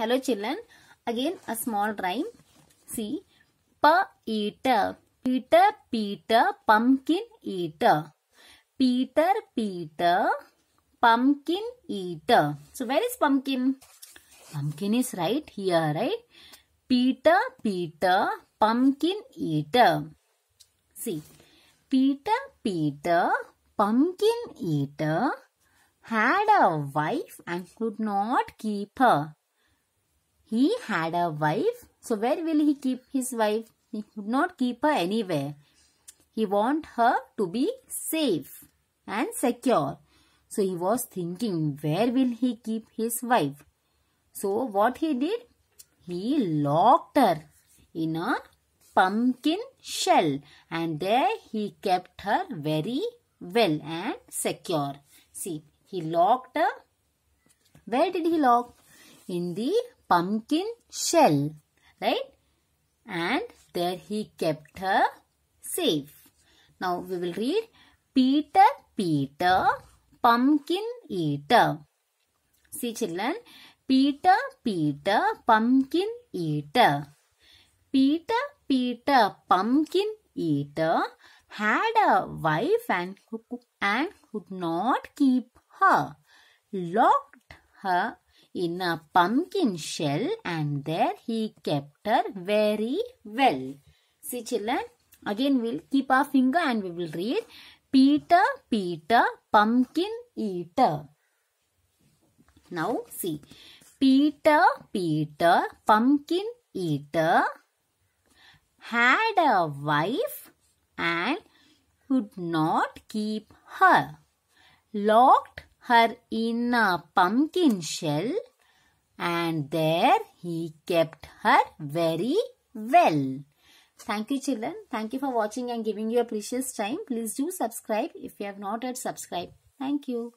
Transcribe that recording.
Hello children. Again a small rhyme. See. Pa eater. Peter Peter pumpkin eater. Peter Peter pumpkin eater. So where is pumpkin? Pumpkin is right here, right? Peter Peter pumpkin eater. See. Peter Peter pumpkin eater had a wife and could not keep her. He had a wife. So where will he keep his wife? He could not keep her anywhere. He want her to be safe and secure. So he was thinking where will he keep his wife. So what he did? He locked her in a pumpkin shell and there he kept her very well and secure. See, he locked her. Where did he lock? In the pumpkin shell, right? And there he kept her safe. Now we will read Peter, Peter, pumpkin eater. See children, Peter, Peter, pumpkin eater. Peter, Peter, pumpkin eater had a wife and, and could not keep her, locked her in a pumpkin shell and there he kept her very well. See children, again we'll keep our finger and we will read Peter, Peter, pumpkin eater. Now see, Peter, Peter, pumpkin eater had a wife and could not keep her. Locked her in a pumpkin shell and there he kept her very well. Thank you children. Thank you for watching and giving your precious time. Please do subscribe if you have not yet subscribed. Thank you.